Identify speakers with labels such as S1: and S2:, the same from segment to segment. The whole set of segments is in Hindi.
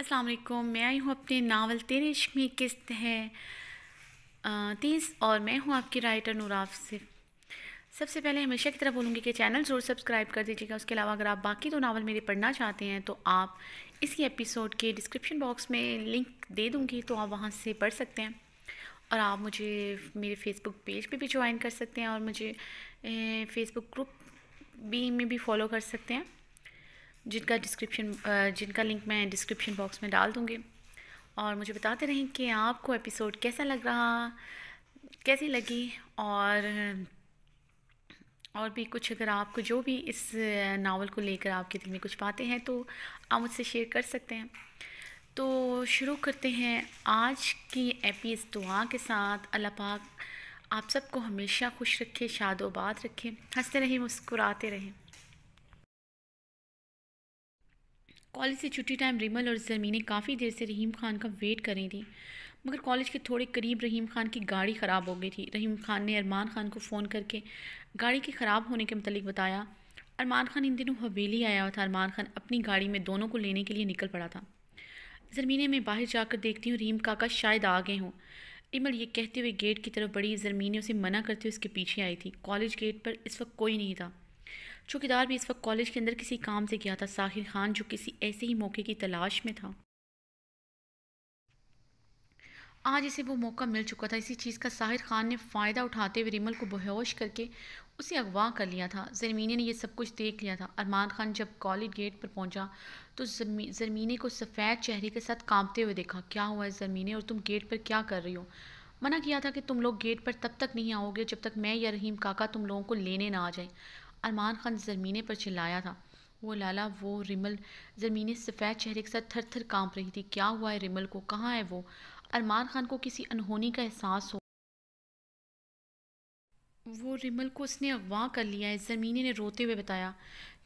S1: असलम मैं आई हूँ अपने नावल तेरे इश्क में किस्त है तीस और मैं हूँ आपकी राइटर नूराफ से सबसे पहले हमेशा की तरह बोलूँगी कि चैनल ज़रूर सब्सक्राइब कर दीजिएगा उसके अलावा अगर आप बाकी दो नावल मेरे पढ़ना चाहते हैं तो आप इसी एपिसोड के डिस्क्रिप्शन बॉक्स में लिंक दे दूँगी तो आप वहाँ से पढ़ सकते हैं और आप मुझे मेरे फेसबुक पेज पे भी ज्वाइन कर सकते हैं और मुझे फेसबुक ग्रुप भी में भी फॉलो कर सकते हैं जिनका डिस्क्रिप्शन जिनका लिंक मैं डिस्क्रिप्शन बॉक्स में डाल दूँगी और मुझे बताते रहें कि आपको एपिसोड कैसा लग रहा कैसी लगी और और भी कुछ अगर आपको जो भी इस नावल को लेकर आपके दिल में कुछ बातें हैं तो आप मुझसे शेयर कर सकते हैं तो शुरू करते हैं आज की एपी इस दुआ के साथ अल्लाह पाक आप सबको हमेशा खुश रखे शादोबाद रखें हंसते रहें मुस्कुराते रहें कॉलेज से छुट्टी टाइम रिमल और जरमीने काफ़ी देर से रहीम खान का वेट कर रही थी मगर कॉलेज के थोड़े करीब रहीम खान की गाड़ी ख़राब हो गई थी रहीम खान ने अरमान खान को फ़ोन करके गाड़ी के ख़राब होने के मतलब बताया अरमान खान इन दिनों हवेली आया हुआ था अरमान खान अपनी गाड़ी में दोनों को लेने के लिए निकल पड़ा था जरमीने में बाहर जाकर देखती हूँ रहीम काका शायद आ गए हों रिमल ये कहते हुए गेट की तरफ बड़ी जरमीने उसे मना करते हुए उसके पीछे आई थी कॉलेज गेट पर इस वक्त कोई नहीं था चौकीदार भी इस वक्त कॉलेज के अंदर किसी काम से गया था साहिर खान जो किसी ऐसे ही मौके की तलाश में था आज इसे वो मौका मिल चुका था इसी चीज़ का साहिर खान ने फ़ायदा उठाते हुए रिमल को बेहोश करके उसे अगवा कर लिया था जरमीने ने यह सब कुछ देख लिया था अरमान खान जब कॉलेज गेट पर पहुंचा तो जरमीने को सफ़ेद चेहरे के साथ कांपते हुए देखा क्या हुआ है जरमीने और तुम गेट पर क्या कर रही हो मना किया था कि तुम लोग गेट पर तब तक नहीं आओगे जब तक मैं या रहीम काका तुम लोगों को लेने ना आ जाए अरमान ख़ान ज़मीने पर चिल्लाया था वो लाला वो रिमल ज़मीने सफ़ेद चेहरे के साथ थर थर काँप रही थी क्या हुआ है रिमल को कहाँ है वो अरमान ख़ान को किसी अनहोनी का एहसास हो वो रिमल को उसने अगवा कर लिया है ज़मीने ने रोते हुए बताया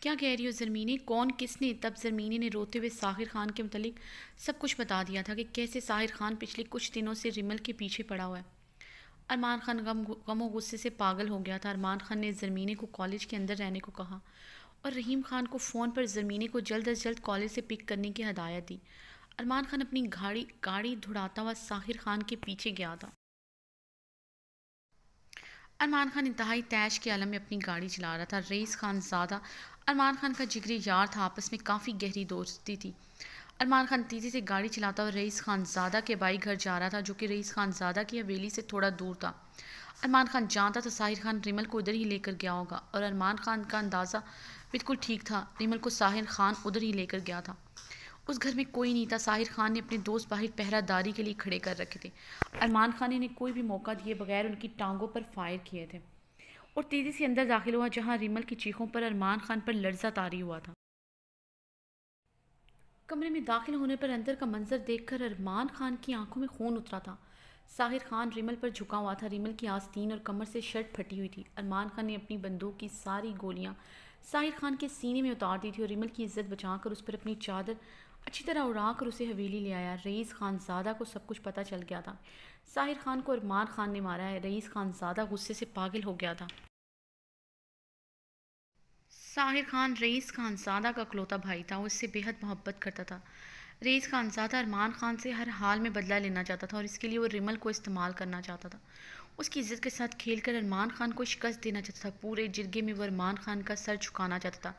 S1: क्या कह रही हो ज़रमीने कौन किसने तब जरमीने ने रोते हुए साहिर खान के मतलब सब कुछ बता दिया था कि कैसे साहिर खान पिछले कुछ दिनों से रिमल के पीछे पड़ा हुआ है अरमान ख़ान गम गम गुस्से से पागल हो गया था अरमान ख़ान ने ज़रमीने को कॉलेज के अंदर रहने को कहा और रहीम ख़ान को फ़ोन पर ज़रमीने को जल्द अज जल्द कॉलेज से पिक करने की हदायत दी अरमान ख़ान अपनी गाड़ी गाड़ी धुड़ाता हुआ साहिर ख़ान के पीछे गया था अरमान खान इंतहाई तैश के आलम में अपनी गाड़ी चला रहा था रईस खान ज़्यादा अरमान खान का जिगरी यार था आपस में काफ़ी गहरी दोस्ती थी अरमान खान तेज़ी से गाड़ी चलाता और रईस खानजादा के भाई घर जा रहा था जो कि रईस खानजादा की हवेली से थोड़ा दूर था अरमान खान जानता था तो साहिर खान रिमल को उधर ही लेकर गया होगा और अरमान खान का अंदाज़ा बिल्कुल ठीक था रिमल को साहिर खान उधर ही लेकर गया था उस घर में कोई नहीं था साहिर खान ने अपने दोस्त बाहर पहरादारी के लिए खड़े कर रखे थे अरमान खान ने कोई भी मौका दिए बगैर उनकी टांगों पर फायर किए थे और तेज़ी से अंदर दाखिल हुआ जहाँ रिमल की चीखों पर अरमान खान पर लर्जा तारी हुआ था कमरे में दाखिल होने पर अंदर का मंजर देखकर अरमान खान की आंखों में खून उतरा था साहिर खान रिमल पर झुका हुआ था रिमल की आस्तीन और कमर से शर्ट फटी हुई थी अरमान खान ने अपनी बंदूक की सारी गोलियां साहिर खान के सीने में उतार दी थी और रिमल की इज्जत बचाकर उस पर अपनी चादर अच्छी तरह उड़ा उसे हवेली ले आया रईस खानजादा को सब कुछ पता चल गया था साहिर खान को अरमान खान ने मारा है रईस खानजादा गुस्से से पागल हो गया था साहिर खान रईस खानजादा का अकलौता भाई था और इससे बेहद मोहब्बत करता था रईस खानजादा अरमान खान से हर हाल में बदला लेना चाहता था और इसके लिए वो रिमल को इस्तेमाल करना चाहता था उसकी इज्जत के साथ खेल कर अरमान खान को शिकस्त देना चाहता था पूरे जिरगे में वो अरमान खान का सर झुकाना चाहता था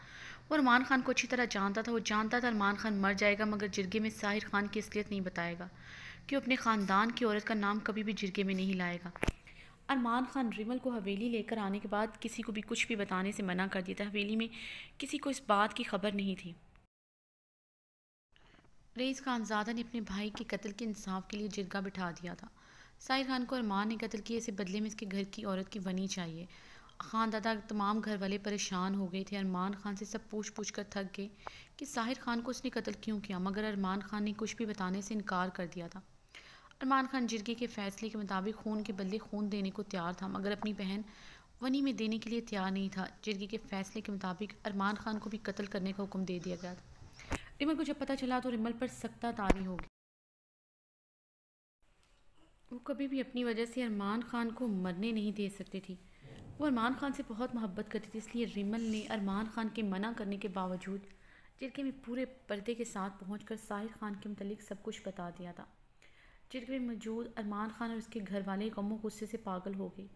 S1: वो अरमान खान को अच्छी तरह जानता था वो जानता था अरमान खान मर जाएगा मगर जिरगे में साहिर खान की असलियत नहीं बताएगा कि वो अपने ख़ानदान की औरत का नाम कभी भी जिरगे में नहीं लाएगा अरमान ख़ान रिमल को हवेली लेकर आने के बाद किसी को भी कुछ भी बताने से मना कर दिया था हवेली में किसी को इस बात की खबर नहीं थी रईस खानजादा ने अपने भाई के कत्ल के इंसाफ के लिए जिरगा बिठा दिया था साहिर खान को अरमान ने कत्ल किए इसे बदले में इसके घर की औरत की वनी चाहिए खान दादा तमाम घर वाले परेशान हो गए थे अरमान खान से सब पूछ पूछ कर थक गए कि साहिर खान को उसने कत्ल क्यों किया मगर अरमान खान ने कुछ भी बताने से इनकार कर दिया था अरमान खान जिरगे के फैसले के मुताबिक खून के बदले खून देने को तैयार था मगर अपनी बहन वनी में देने के लिए तैयार नहीं था जिरगे के फैसले के मुताबिक अरमान खान को भी कत्ल करने का हुक्म दे दिया गया था रिमल को जब पता चला तो रिमल पर सख्ता तारी गई वो कभी भी अपनी वजह से अरमान खान को मरने नहीं दे सकती थी वो अरमान खान से बहुत मोहब्बत करती थी इसलिए रिमल ने अरमान खान के मना करने के बावजूद जिरगे में पूरे पर्दे के साथ पहुंचकर साहिर खान के मतलब सब कुछ बता दिया था जिनके में मौजूद अरमान खान और उसके घर वाले गमों गुस्से से पागल हो गए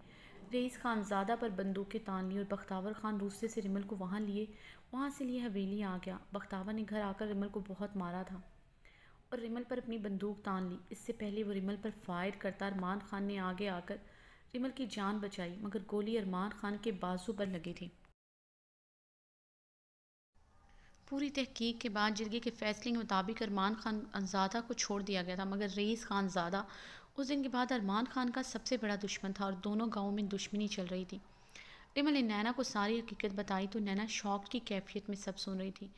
S1: रईस खान ज्यादा पर बंदूकें तान लिए और बख्तावर खान रूसे से रिमल को वहाँ लिए वहाँ से लिए हवेली आ गया बख्तावर ने घर आकर रिमल को बहुत मारा था और रिमल पर अपनी बंदूक तान ली इससे पहले वो रिमल पर फायर करता अरमान खान ने आगे आकर रिमल की जान बचाई मगर गोली अरमान खान के बाजू पर लगी थी पूरी तहकीक के बाद जिरगे के फैसले के मुताबिक अरमान खान ज़ादा को छोड़ दिया गया था मगर रईस खान ज़्यादा उस दिन के बाद अरमान खान का सबसे बड़ा दुश्मन था और दोनों गाँव में दुश्मनी चल रही थी रिमल ने नैना को सारी हकीकत बताई तो नैना शौक की कैफियत में सब सुन रही थी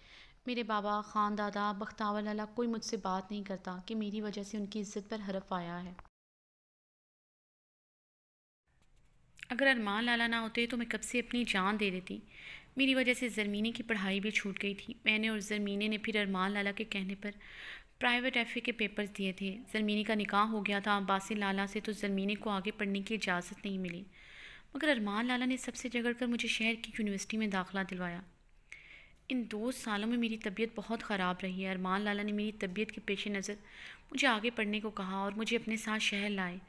S1: मेरे बाबा खान दादा बख्तावर लाला कोई मुझसे बात नहीं करता कि मेरी वजह से उनकी इज्जत पर हरफ आया है अगर अरमान लाला ना होते तो मैं कब से अपनी जान दे देती मेरी वजह से ज़रमीने की पढ़ाई भी छूट गई थी मैंने और ज़रमीने ने फिर अरमान लाला के कहने पर प्राइवेट एफ के पेपर्स दिए थे ज़रमीने का निकाह हो गया था अब्बासी लाला से तो ज़रमीने को आगे पढ़ने की इजाज़त नहीं मिली मगर अरमान लाला ने सबसे झगड़ कर मुझे शहर की यूनिवर्सिटी में दाखला दिलवाया इन दो सालों में मेरी तबीयत बहुत ख़राब रही है अरमान लाला ने मेरी तबीयत के पेश नज़र मुझे आगे पढ़ने को कहा और मुझे अपने साथ शहर लाए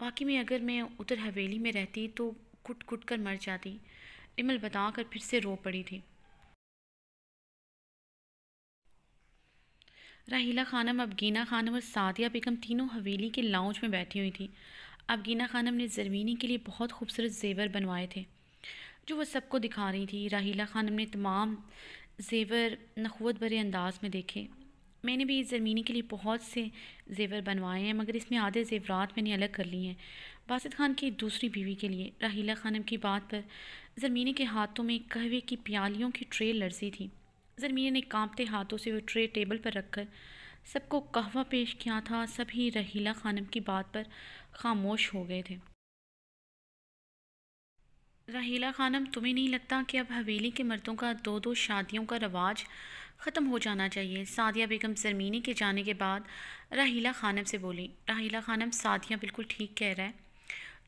S1: बाकी में अगर मैं उधर हवेली में रहती तो घुट घुट कर मर जाती इमल बताकर फिर से रो पड़ी थी राहीला खानम अबगीना खानम और सादिया बेगम तीनों हवेली के लाउंज में बैठी हुई थी अबगीना खानम ने जरवीनी के लिए बहुत खूबसूरत जेवर बनवाए थे जो वह सबको दिखा रही थी राहीला खानम ने तमाम जेवर नखवत भरे अंदाज में देखे मैंने भी इस ज़मीनी के लिए बहुत से जेवर बनवाए हैं मगर इसमें आधे जेवरात मैंने अलग कर लिए हैं बासित खान की दूसरी बीवी के लिए राहिला खानम की बात पर ज़मीनी के हाथों में कहवे की प्यालियों की ट्रे लड़सी थी ज़मीनी ने कांपते हाथों से वो ट्रे टेबल पर रखकर सबको कहवा पेश किया था सभी रहीला खानम की बात पर खामोश हो गए थे रहीला खानम तुम्हें नहीं लगता कि अब हवेली के मर्दों का दो दो शादियों का रवाज ख़त्म हो जाना चाहिए सादिया बेगम जरमीनी के जाने के बाद राहीला खानम से बोली राहीला खानम सादिया बिल्कुल ठीक कह रहा है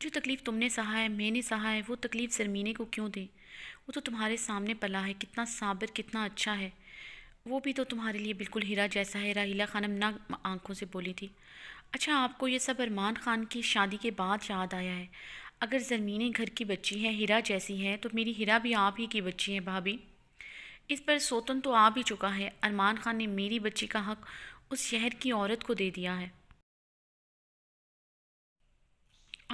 S1: जो तकलीफ़ तुमने सहा है मैंने सहा है वो तकलीफ़ जरमीने को क्यों दे वो तो तुम्हारे सामने पला है कितना साबिर कितना अच्छा है वो भी तो तुम्हारे लिए बिल्कुल हीरा जैसा है राहीला खानम ना आंखों से बोली थी अच्छा आपको ये सब अरमान खान की शादी के बाद याद आया है अगर जरमीने घर की बच्ची है हीरा जैसी है तो मेरी हीरा भी आप ही की बच्ची है भाभी इस पर सोतन तो आ भी चुका है अरमान खान ने मेरी बच्ची का हक उस शहर की औरत को दे दिया है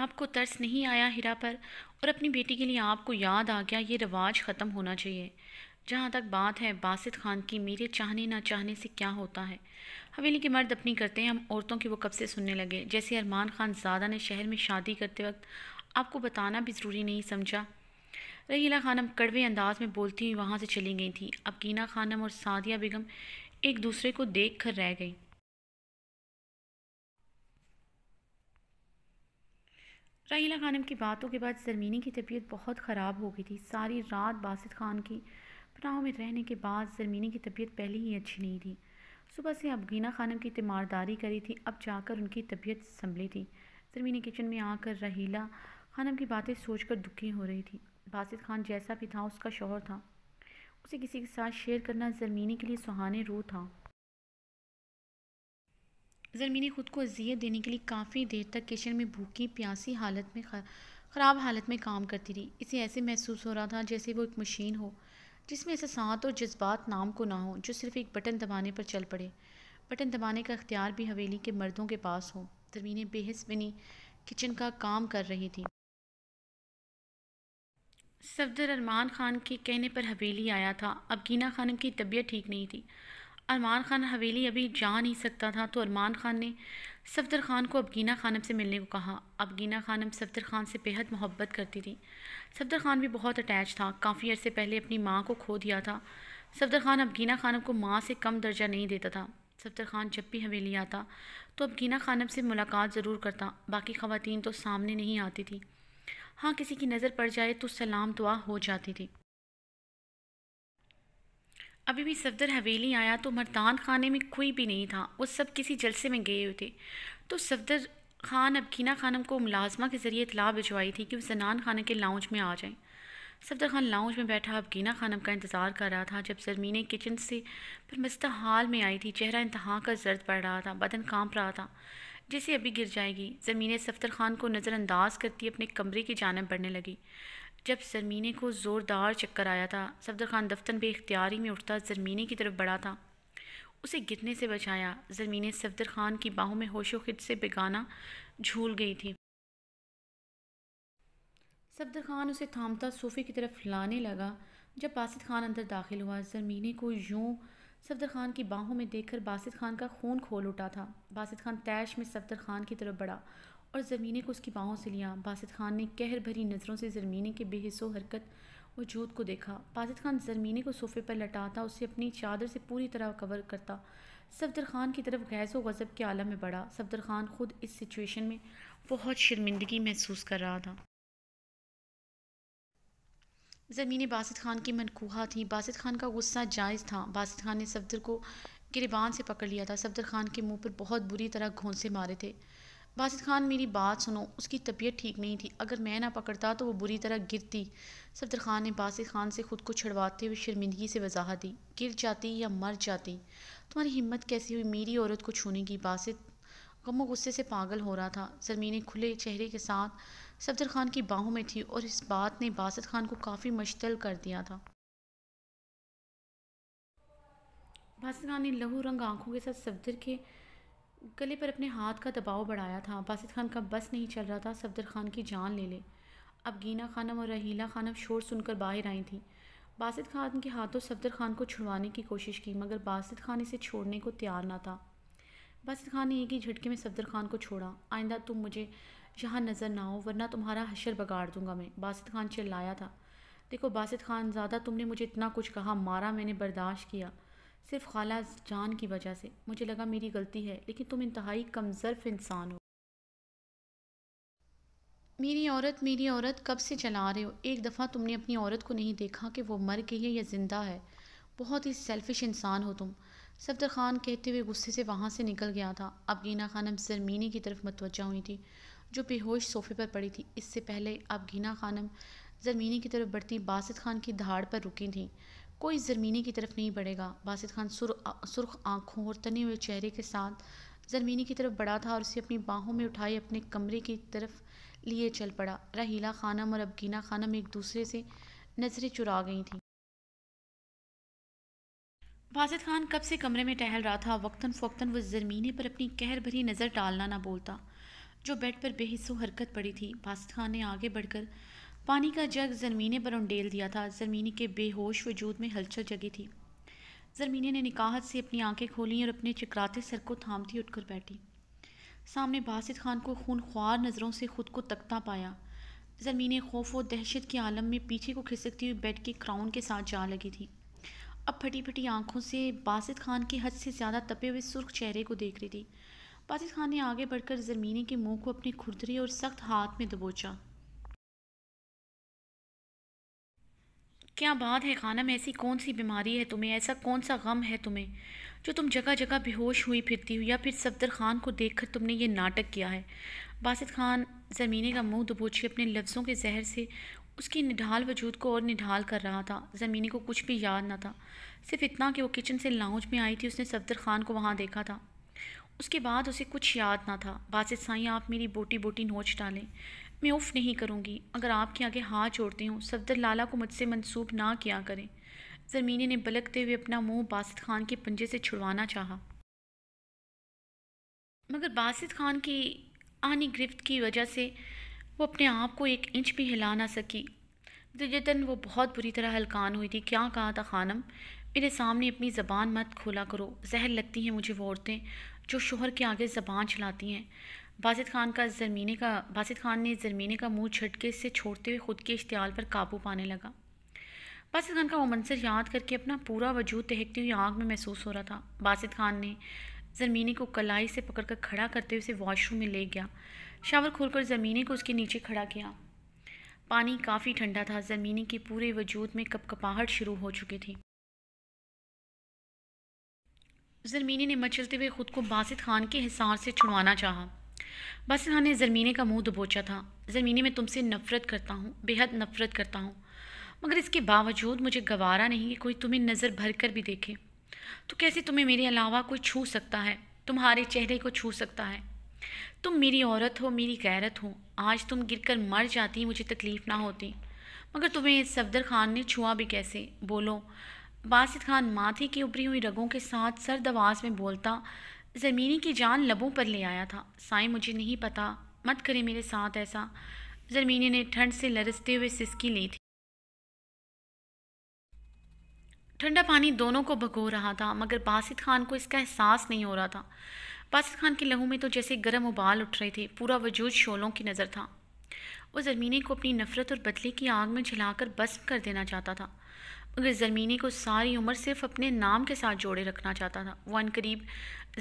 S1: आपको तर्स नहीं आया हिरा पर और अपनी बेटी के लिए आपको याद आ गया ये रिवाज ख़त्म होना चाहिए जहाँ तक बात है बासित खान की मेरे चाहने ना चाहने से क्या होता है हवेली के मर्द अपनी करते हैं हम औरतों की वो कब से सुनने लगे जैसे अरमान खान ज़्यादा ने शहर में शादी करते वक्त आपको बताना भी ज़रूरी नहीं समझा रहीला खानम कड़वे अंदाज में बोलती हुई वहाँ से चली गई थी अब कीना खानम और सादिया बेगम एक दूसरे को देख कर रह गई रहीला खानम की बातों के बाद जरमीनी की तबीयत बहुत ख़राब हो गई थी सारी रात बासित खान की पनाह में रहने के बाद जरमीनी की तबीयत पहले ही अच्छी नहीं थी सुबह से अब गीना खानम की तीमारदारी करी थी अब जाकर उनकी तबीयत संभली थी जरमीनी किचन में आकर रहीला खानम की बातें सोचकर दुखी हो रही थी बासित खान जैसा भी था उसका शोहर था उसे किसी के साथ शेयर करना जरमीनी के लिए सुहाने रू था जरमीनी खुद को अजियत देने के लिए काफ़ी देर तक किचन में भूखी प्यासी हालत में ख़राब हालत में काम करती रही इसे ऐसे महसूस हो रहा था जैसे वो एक मशीन हो जिसमें एहसास और जज्बात नाम को ना हो जो सिर्फ एक बटन दबाने पर चल पड़े बटन दबाने का अख्तियार भी हवेली के मर्दों के पास हो दरमीन बेहस बनी किचन का काम कर रही थी सफदर अरमान ख़ान के कहने पर हवेली आया था अब गीना खानम की तबीयत ठीक नहीं थी अरमान ख़ान हवेली अभी जा नहीं सकता था तो अरमान ख़ान ने सफदर ख़ान को अबगीना खानम से मिलने को कहा अबगीना खानम सफदर ख़ान से बेहद मोहब्बत करती थी सफदर ख़ान भी बहुत अटैच था काफ़ी अरसे पहले अपनी माँ को खो दिया था सफदर ख़ान अबगीना खानम को माँ से कम दर्जा नहीं देता था सफदर ख़ान जब भी हवेली आता तो अबगीना खानम से मुलाकात ज़रूर करता बाकी ख़वातीन तो सामने नहीं आती थी हाँ किसी की नज़र पड़ जाए तो सलाम दुआ हो जाती थी अभी भी सफदर हवेली आया तो मर्दान खाने में कोई भी नहीं था वो सब किसी जलसे में गए हुए थे तो सफदर खान अबकीना खानम को मुलाजमा के ज़रिए इतला भिजवाई थी कि वो जनान खाना के लाउंज में आ जाएं सफदर खान लाउंज में बैठा अबकीना खानम का इंतज़ार कर रहा था जब जरमीने किचन से फिर मस्ता हाल में आई थी चेहरा इंतहा का जर्द पड़ रहा था बदन काँप रहा था जैसे अभी गिर जाएगी ज़मीन सफ्तर खान को नज़रअंदाज करती अपने कमरे की जानब बढ़ने लगी जब जरमीने को ज़ोरदार चक्कर आया था सफदर खान दफ्तन बेख्तियारी में उठता जरमीने की तरफ बढ़ा था उसे गिरने से बचाया जरमीने सफदर खान की बाहों में होशो खिद से बेगाना झूल गई थी सफदर खान उसे थामता सोफे की तरफ लाने लगा जब बासित खान अंदर दाखिल हुआ जरमीने को यूँ सफदर खान की बाहों में देखकर बासित खान का खून खोल उठा था बासित खान तैश में सफदर खान की तरफ बढ़ा और ज़मीने को उसकी बाहों से लिया बासित खान ने कहर भरी नज़रों से ज़मीने के बेहिसो हरकत वजूद को देखा बासित खान ज़मीने को सोफे पर लटाता उसे अपनी चादर से पूरी तरह कवर करता सफदर खान की तरफ गैस व गज़ब के आलम में बढ़ा सफदर खान खुद इस सिचुएशन में बहुत शर्मिंदगी महसूस कर रहा था ज़मीनें बासित खान की मनकूहा थी बासित खान का गुस्सा जायज़ था बासित खान ने सफदर को गिरबान से पकड़ लिया था सफदर खान के मुंह पर बहुत बुरी तरह घोंसे मारे थे बासित खान मेरी बात सुनो उसकी तबीयत ठीक नहीं थी अगर मैं ना पकड़ता तो वो बुरी तरह गिरती सफदर खान ने बासित खान से खुद को छुड़वाते हुए शर्मिंदगी से वजाहत दी गिर जाती या मर जाती तुम्हारी हिम्मत कैसी हुई मेरी औरत को छूने की बासित गमो गुस्से से पागल हो रहा था सरमीने खुले चेहरे के साथ सफदर खान की बाहों में थी और इस बात ने बासत खान को काफ़ी मुश्तल कर दिया था बासत खान ने लहू रंग आंखों के साथ सफदर के गले पर अपने हाथ का दबाव बढ़ाया था बासत खान का बस नहीं चल रहा था सफदर खान की जान ले ले अब गीना खानम और रहीला खानम शोर सुनकर बाहर आई थी बासित खान के हाथों सफदर खान को छुड़वाने की कोशिश की मगर बासित खान इसे छोड़ने को तैयार ना था बासित खान ने एक ही झटके में सफदर खान को छोड़ा आइंदा तुम मुझे यहाँ नज़र ना हो वरना तुम्हारा हशर बगाड़ दूंगा मैं बासित खान चिल्लाया था देखो बासित खान ज़्यादा तुमने मुझे इतना कुछ कहा मारा मैंने बर्दाश्त किया सिर्फ खाला जान की वजह से मुझे लगा मेरी गलती है लेकिन तुम इंतहाई कमज़र्फ इंसान हो मेरी औरत मेरी औरत कब से चला रहे हो एक दफ़ा तुमने अपनी औरत को नहीं देखा कि वो मर गई है या ज़िंदा है बहुत ही सेल्फिश इंसान हो तुम सफदर खान कहते हुए गुस्से से वहाँ से निकल गया था अब गीना खानम जरमीनी की तरफ मतवजा हुई थी जो बेहोश सोफे पर पड़ी थी इससे पहले अब घीना खानम जरमीनी की तरफ बढ़ती बासित खान की धाड़ पर रुकी थी कोई जरमीनी की तरफ नहीं बढ़ेगा बासित खान सुर सुर्ख आँखों और तने हुए चेहरे के साथ जरमीनी की तरफ बढ़ा था और उसे अपनी बाहों में उठाए अपने कमरे की तरफ लिए चल पड़ा रहीला खानम और अबगीना खानम एक दूसरे से नजरें चुरा गई थीं बासित खान कब से कमरे में टहल रहा था वक्तन फ़ोक्तन वो जरमीनी पर अपनी कहर भरी नज़र डालना ना बोलता जो बेड पर बेहिस्सो हरकत पड़ी थी खान ने आगे बढ़कर पानी का जग जरमीने पर उंडेल दिया था जरमीनी के बेहोश वजूद में हलचल जगी थी जरमीने ने निकाहत से अपनी आंखें खोली और अपने चकराते सर को थामती उठकर बैठी सामने बासित खान को खून ख्वार नज़रों से खुद को तकता पाया जरमीने खौफ व दहशत के आलम में पीछे को खिसकती हुई बेड के क्राउन के साथ जा लगी थी अब फटी फटी आंखों से बासित खान के हद से ज़्यादा तपे हुए सुर्ख चेहरे को देख रही थी पाजिद खान ने आगे बढ़कर जमीने के मुंह को अपनी खुरदरे और सख्त हाथ में दबोचा क्या बात है खाना में ऐसी कौन सी बीमारी है तुम्हें ऐसा कौन सा गम है तुम्हें जो तुम जगह जगह बेहोश हुई फिरती हो या फिर सफदर खान को देखकर तुमने ये नाटक किया है बासित खान ज़मीने का मुंह दबोच के अपने लफ्ज़ों के जहर से उसकी निढाल वजूद को और निढाल कर रहा था ज़मीने को कुछ भी याद ना था सिर्फ इतना कि वो किचन से लाउज में आई थी उसने सफदर खान को वहाँ देखा था उसके बाद उसे कुछ याद ना था बासित साई आप मेरी बोटी बोटी नोच डालें मैं उफ़ नहीं करूँगी अगर आपके आगे हाथ छोड़ती हूँ सफदर लाला को मुझसे मंसूब ना किया करें जरमीने ने बलकते हुए अपना मुंह बासित खान के पंजे से छुड़वाना चाहा मगर बासित खान की आनी गिरफ्त की वजह से वो अपने आप को एक इंच भी हिला ना सकी नतीजतन वो बहुत बुरी तरह हलकान हुई थी क्या कहा था खानम मेरे सामने अपनी ज़बान मत खोला करो जहर लगती हैं मुझे वो औरतें जो शोहर के आगे ज़बान चलाती हैं बासित खान का जरमीने का बासित खान ने जरमीने का मुंह झटके से छोड़ते हुए ख़ुद के इश्तियाल पर काबू पाने लगा बासित खान का वो मंसर याद करके अपना पूरा वजूद तहकती हुई आँख में महसूस हो रहा था बासित खान ने जरमीने को कलाई से पकड़ कर खड़ा करते हुए उसे वॉशरूम में ले गया शावर खोलकर ज़मीने को उसके नीचे खड़ा किया पानी काफ़ी ठंडा था ज़मीने के पूरे वजूद में कपकपाहट शुरू हो चुकी थी जरमीने ने मचलते हुए ख़ुद को बासित खान के हिसार से छुड़वाना चाहा बासित खान ने जरमीने का मुंह दबोचा था जरमीने मैं तुमसे नफ़रत करता हूँ बेहद नफ़रत करता हूँ मगर इसके बावजूद मुझे गवारा नहीं कि कोई तुम्हें नज़र भर कर भी देखे तो कैसे तुम्हें मेरे अलावा कोई छू सकता है तुम्हारे चेहरे को छू सकता है तुम मेरी औरत हो मेरी गैरत हो आज तुम गिर कर मर जाती मुझे तकलीफ़ ना होती मगर तुम्हें सफदर खान ने छुआ भी कैसे बोलो बासित खान माथे की उभरी हुई रगों के साथ सर्द आवाज़ में बोलता ज़मीनी की जान लबों पर ले आया था साईं मुझे नहीं पता मत करे मेरे साथ ऐसा जमीनी ने ठंड से लरसते हुए सिसकी ली थी ठंडा पानी दोनों को भगो रहा था मगर बासित खान को इसका एहसास नहीं हो रहा था बासित खान के लहू में तो जैसे गर्म उबाल उठ रहे थे पूरा वजूद शोलों की नज़र था वो ज़मीनी को अपनी नफ़रत और बदले की आग में जलाकर भस्म कर देना चाहता था मगर ज़रमीने को सारी उम्र सिर्फ अपने नाम के साथ जोड़े रखना चाहता था वन करीब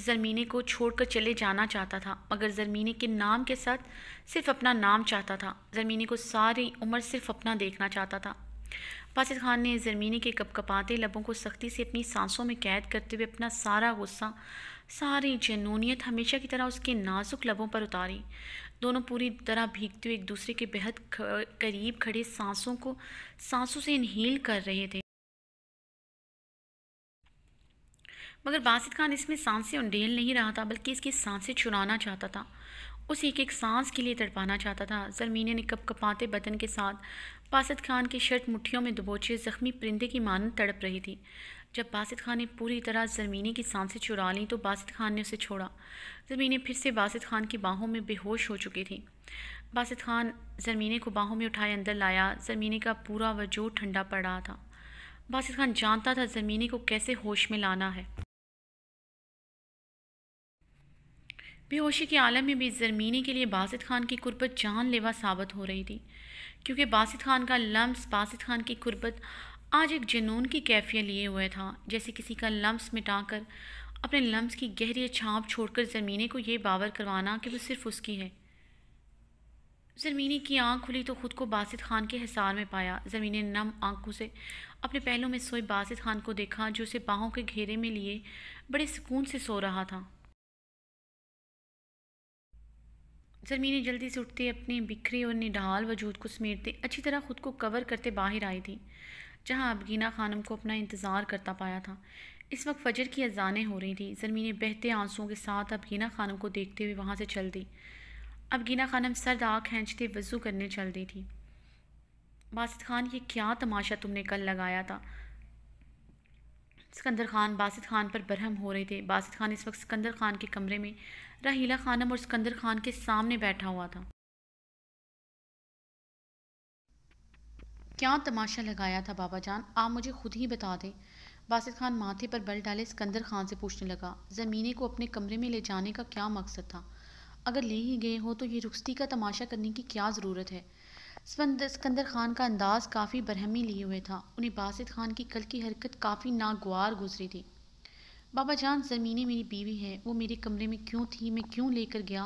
S1: ज़रमीने को छोड़कर चले जाना चाहता था मगर ज़रमीने के नाम के साथ सिर्फ अपना नाम चाहता था ज़रमीने को सारी उम्र सिर्फ अपना देखना चाहता था पासिद खान ने ज़रमीने के कपकपाते लबों को सख्ती से अपनी सांसों में कैद करते हुए अपना सारा गुस्सा सारी जनूनीत हमेशा की तरह उसके नाजुक लबों पर उतारी दोनों पूरी तरह भीगते हुए एक दूसरे के बेहद करीब खड़े सांसों को सांसों से इनहील कर रहे थे मगर बासित खान इसमें सांसें उंडेल नहीं रहा था बल्कि इसकी सांसें चुराना चाहता था उस एक एक सांस के लिए तड़पाना चाहता था जरमीने ने कप कपाते बदन के साथ बासित खान की शर्ट मुठियों में दबोचे जख्मी परिंदे की मानन तड़प रही थी जब बासित खान ने पूरी तरह जरमीने की सांसें चुरा लीं तो बासित खान ने उसे छोड़ा जरमीने फिर से बासित खान की बाहों में बेहोश हो चुकी थी बासित खान जरमीने को बाहों में उठाए अंदर लाया जरमीने का पूरा वजूद ठंडा पड़ रहा था बासित खान जानता था जरमीने को कैसे होश में लाना है बेहोशी के आलम में भी जरमीनी के लिए बासित खान की कुर्बत जानलेवा साबित हो रही थी क्योंकि बासित खान का लम्स बासित खान की कुर्बत आज एक जुनून की कैफियत लिए हुए था जैसे किसी का लम्स मिटाकर अपने लम्स की गहरी छाप छोड़कर ज़मीने को यह बावर करवाना कि वो सिर्फ उसकी है जरमीनी की आंख खुली तो ख़ुद को बासित खान के हिसार में पाया ज़मीने नम आंखों से अपने पहलों में सोए बासित खान को देखा जो उसे बाहों के घेरे में लिए बड़े सुकून से सो रहा था ज़मीनें जल्दी से उठते अपने बिखरे और निढाल वजूद को समेटते अच्छी तरह ख़ुद को कवर करते बाहर आई थी जहाँ अबगीना खानम को अपना इंतज़ार करता पाया था इस वक्त फजर की अजानें हो रही थी जरमीने बहते आंसुओं के साथ अबगीना खानम को देखते हुए वहाँ से चल दी अबगीना खानम सर्द आग खींचते वज़ू करने चल दी थी बासित खान ये क्या तमाशा तुमने कल लगाया था सिकंदर खान बासित खान पर बरहम हो रहे थे बासित खान इस वक्त सिकंदर खान के कमरे में रहीला खानम और सिकंदर खान के सामने बैठा हुआ था क्या तमाशा लगाया था बाबा जान आप मुझे खुद ही बता दें बासित खान माथे पर बल डाले सिकंदर खान से पूछने लगा ज़मीने को अपने कमरे में ले जाने का क्या मकसद था अगर ले ही गए हो तो ये रुखसती का तमाशा करने की क्या ज़रूरत है सिकंदर खान का अंदाज़ काफ़ी बरहमी लिए हुए था उन्हें बासित खान की कल की हरकत काफ़ी नागवार गुजरी थी बाबा जान ज़मीने मेरी बीवी है वो मेरे कमरे में क्यों थी मैं क्यों लेकर गया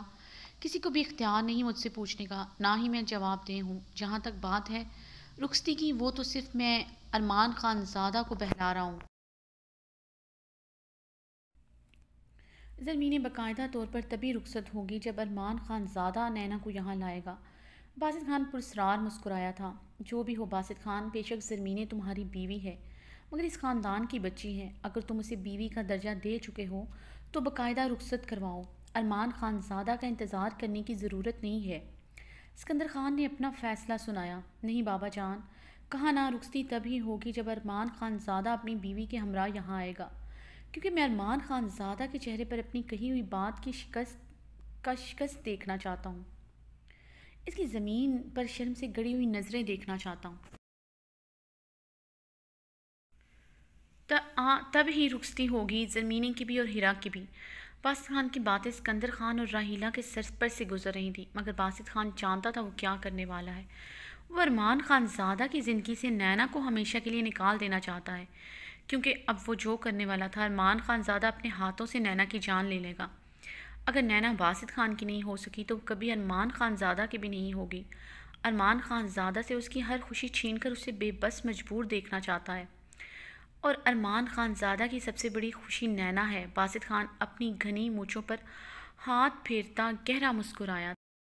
S1: किसी को भी इख्तियार नहीं मुझसे पूछने का ना ही मैं जवाब दे हूँ जहाँ तक बात है रुखती की वो तो सिर्फ मैं अरमान खान ज़्यादा को बहला रहा हूँ ज़मीन बाकायदा तौर पर तभी रुखसत होगी जब अरमान खान ज़्यादा नैना को यहाँ लाएगा बासित खान पुरसरार मुस्कुराया था जो भी हो बासित खान बेशक जरमीने तुम्हारी बीवी है मगर इस ख़ानदान की बच्ची है अगर तुम उसे बीवी का दर्जा दे चुके हो तो बाकायदा रुखसत करवाओ अरमान खान ज़्यादा का इंतज़ार करने की ज़रूरत नहीं है सिकंदर खान ने अपना फ़ैसला सुनाया नहीं बाबा जान कहा ना तब तभी होगी जब अरमान खान ज़्यादा अपनी बीवी के हमरा यहाँ आएगा क्योंकि मैं अरमान खान ज़्यादा के चेहरे पर अपनी कही हुई बात की शिकस्त का शिकस्त देखना चाहता हूँ इसकी ज़मीन पर शर्म से गड़ी हुई नज़रें देखना चाहता हूँ तब ही रुखसती होगी ज़मीने की भी और हिरा की भी बासित खान की बातें सिकंदर खान और राहिला के सर पर से गुजर रही थी मगर बासित खान जानता था वो क्या करने वाला है वो अरमान खान ज़्यादा की ज़िंदगी से नैना को हमेशा के लिए निकाल देना चाहता है क्योंकि अब वो जो करने वाला था अरमान खान ज़्यादा अपने हाथों से नैना की जान ले लेगा अगर नैना बासित खान की नहीं हो सकी तो कभी अरमान खान ज़्यादा की भी नहीं होगी अरमान खान ज़्यादा से उसकी हर खुशी छीन कर उसे बेबस मजबूर देखना चाहता है और अरमान खान ज़्यादा की सबसे बड़ी खुशी नैना है बासित खान अपनी घनी मूछों पर हाथ फेरता गहरा मुस्कुराया